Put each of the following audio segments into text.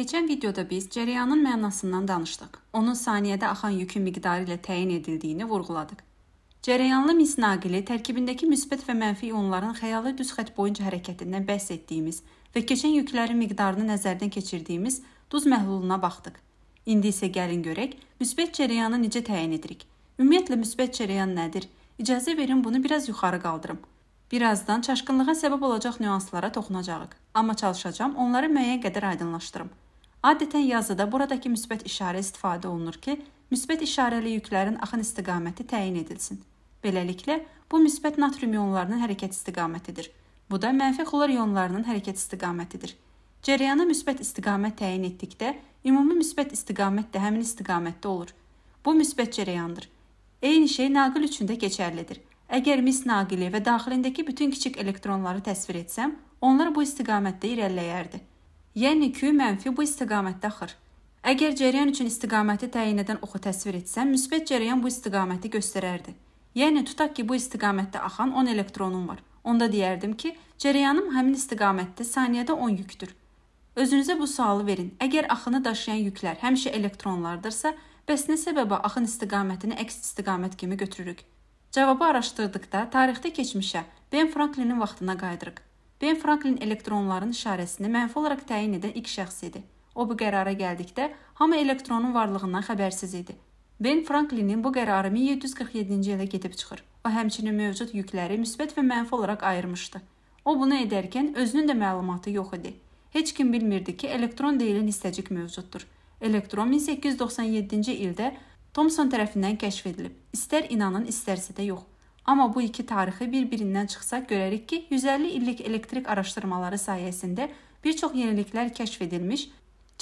Keçən videoda biz cərəyanın mənasından danışdıq. Onun saniyədə axan yükün miqdarı ilə təyin edildiyini vurğuladıq. Cərəyanlı mis naqili tərkibindəki müsbət və mənfi ionların xəyali düz xətt boyunca hərəkətindən bəhs etdiyimiz və keçən yüklərin miqdarını nəzərdən keçirdiyimiz duz məhluluna baxdıq. İndi isə gəlin görək, müsbət cərəyanı necə təyin edirik? Ümumiyyətlə müsbət cərəyan nədir? İcazə verin bunu biraz yuxarı qaldırım. Birazdan çaşqınlığa səbəb olacaq nüanslara toxunacağıq, amma çalışacağam onları müəyyən qədər aydınlaşdırım. Adətən yazıda buradakı müsbət işarə istifadə olunur ki, müsbət işarəli yüklərin axın istiqaməti təyin edilsin. Beləliklə, bu müsbət natrium ionlarının hərəkət istiqamətidir. Bu da mənfi xlor ionlarının hərəkət istiqamətidir. Cərəyana müsbət istiqamət təyin etdikdə, ümumi müsbət istiqamət də həmin istiqamətdə olur. Bu müsbət cərəyandır. Eyni şey naqil üçün də keçərlidir. Əgər mis naqili və daxilindəki bütün kiçik elektronları təsvir etsəm, onlar bu istiqamətdə irəliləyərdi yəni Q mənfi bu istiqamətdə axır. Əgər cərəyan üçün istiqaməti təyin edən oxu təsvir etsən, müsbət cərəyan bu istiqaməti göstərərdi. Yəni tutaq ki, bu istiqamətdə axan 10 elektronum var. Onda deyərdim ki, cərəyanım həmin istiqamətdə saniyədə 10 yükdür. Özünüzə bu sualı verin. Əgər axını daşıyan yüklər həmişə elektronlardırsa, bəs nə səbəbə axın istiqamətini əks istiqamət kimi götürürük? Cavabı araşdırdıqda tarixdə keçmişə Ben Franklinin vaxtına qayıdırıq. Ben Franklin elektronların işarəsini mənfi olaraq təyin edən ilk şəxs idi. O bu qərara gəldikdə hamı elektronun varlığından xəbərsiz idi. Ben Franklinin bu qərarı 1747-ci ilə gedib çıxır. O həmçinin mövcud yükləri müsbət və mənfi olaraq ayırmışdı. O bunu edərkən özünün də məlumatı yox idi. Heç kim bilmirdi ki, elektron deyilən hissəcik mövcuddur. Elektron 1897-ci ildə Thomson tərəfindən kəşf edilib. İstər inanın, istərsə də yox. Amma bu iki tarixi bir-birindən çıxsaq görərik ki, 150 illik elektrik araşdırmaları sayəsində bir çox yeniliklər kəşf edilmiş,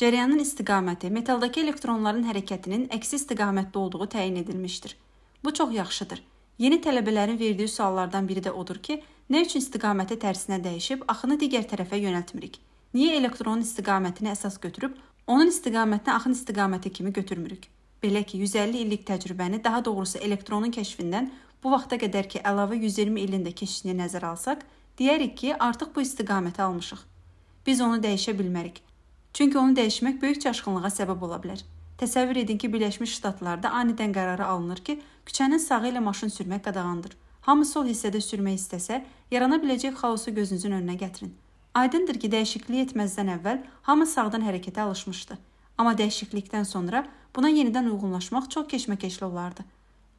cərəyanın istiqaməti metaldakı elektronların hərəkətinin əksi istiqamətdə olduğu təyin edilmişdir. Bu çox yaxşıdır. Yeni tələbələrin verdiyi suallardan biri də odur ki, nə üçün istiqaməti tərsinə dəyişib axını digər tərəfə yönəltmirik? Niyə elektronun istiqamətini əsas götürüb onun istiqamətini axın istiqaməti kimi götürmürük? Belə ki, 150 illik təcrübəni, daha doğrusu elektronun kəşfindən Bu vaxta qədər ki, əlavə 120 ilin də keçişini nəzərə alsaq, deyərik ki, artıq bu istiqaməti almışıq. Biz onu dəyişə bilmərik. Çünki onu dəyişmək böyük çaşqınlığa səbəb ola bilər. Təsəvvür edin ki, Birləşmiş Ştatlarda anidən qərarı alınır ki, küçənin sağı ilə maşın sürmək qadağandır. Hamı sol hissədə sürmək istəsə, yarana biləcək xaosu gözünüzün önünə gətirin. Aydındır ki, dəyişiklik etməzdən əvvəl hamı sağdan hərəkətə alışmışdı. Amma dəyişiklikdən sonra buna yenidən uyğunlaşmaq çox keşməkeşli olardı.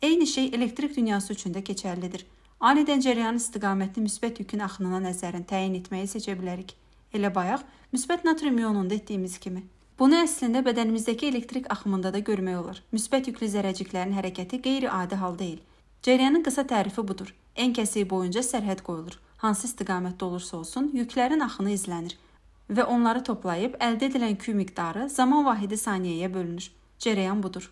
Eyni şey elektrik dünyası üçün də keçərlidir. Anidən cərəyan istiqamətli müsbət yükün axınına nəzərin təyin etməyi seçə bilərik. Elə bayaq müsbət natrium ionunda etdiyimiz kimi. Bunu əslində bədənimizdəki elektrik axımında da görmək olar. Müsbət yüklü zərrəciklərin hərəkəti qeyri-adi hal deyil. Cərəyanın qısa tərifi budur. En kəsiyi boyunca sərhəd qoyulur. Hansı istiqamətdə olursa olsun, yüklərin axını izlənir və onları toplayıb əldə edilən kü miqdarı zaman vahidi saniyəyə bölünür. Cərəyan budur.